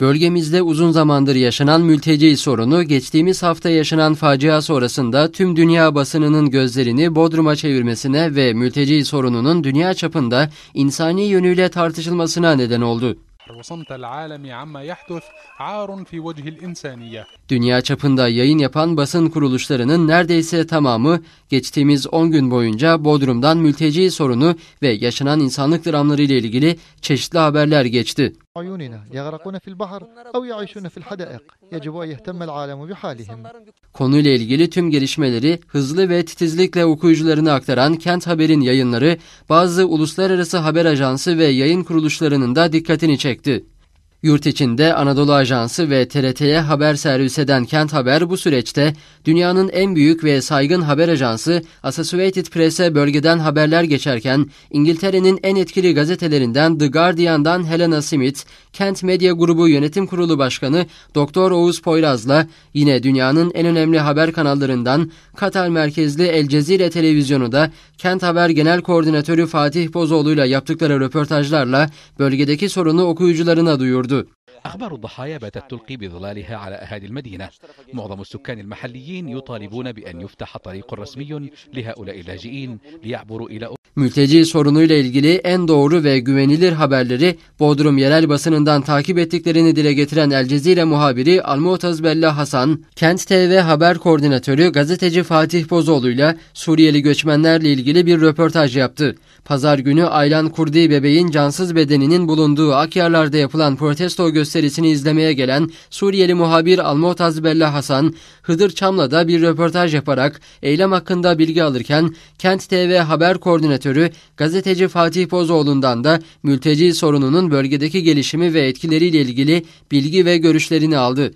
Bölgemizde uzun zamandır yaşanan mülteci sorunu geçtiğimiz hafta yaşanan facia sonrasında tüm dünya basınının gözlerini Bodrum'a çevirmesine ve mülteci sorununun dünya çapında insani yönüyle tartışılmasına neden oldu. البحر وصمت العالم عما يحدث عار في وجه الإنسانية. Dünya çapında yayın yapan basın kuruluşlarının neredeyse tamamı geçtiğimiz 10 gün boyunca Bodrum'dan mülteci sorunu ve yaşanan insanlık dramları ile ilgili çeşitli haberler geçti. عيوننا يغرقون في البحر أو يعيشون في الحدائق يجب أن يهتم العالم بحالهم Konuyla ilgili tüm gelişmeleri hızlı ve titizlikle okuyucularına aktaran Kent Haber'in yayınları bazı uluslararası haber ajansı ve yayın kuruluşlarının da dikkatini çekti. Yurt içinde Anadolu Ajansı ve TRT'ye haber servis eden Kent Haber bu süreçte dünyanın en büyük ve saygın haber ajansı Associated Press'e bölgeden haberler geçerken İngiltere'nin en etkili gazetelerinden The Guardian'dan Helena Smith, Kent Medya Grubu Yönetim Kurulu Başkanı Doktor Oğuz Poyraz'la yine dünyanın en önemli haber kanallarından Katar merkezli El Cezire Televizyonu da Kent Haber Genel Koordinatörü Fatih Bozoğlu ile yaptıkları röportajlarla bölgedeki sorunu okuyucularına duyurdu. أخبار الضحايا باتت تلقي بظلالها على أهالي المدينة معظم السكان المحليين يطالبون بأن يفتح طريق رسمي لهؤلاء اللاجئين ليعبروا إلى Mülteci sorunuyla ilgili en doğru ve güvenilir haberleri Bodrum yerel basınından takip ettiklerini dile getiren El Cezire muhabiri Almuataz Bella Hasan, Kent TV haber koordinatörü gazeteci Fatih Bozoğlu ile Suriyeli göçmenlerle ilgili bir röportaj yaptı. Pazar günü Aylan Kurdi bebeğin cansız bedeninin bulunduğu Akyarlar'da yapılan protesto gösterisini izlemeye gelen Suriyeli muhabir Almuataz Bella Hasan, Hıdır Çamla'da bir röportaj yaparak eylem hakkında bilgi alırken Kent TV haber koordinatörü moderatörü gazeteci Fatih Bozoğlu'ndan da mülteci sorununun bölgedeki gelişimi ve etkileriyle ilgili bilgi ve görüşlerini aldı.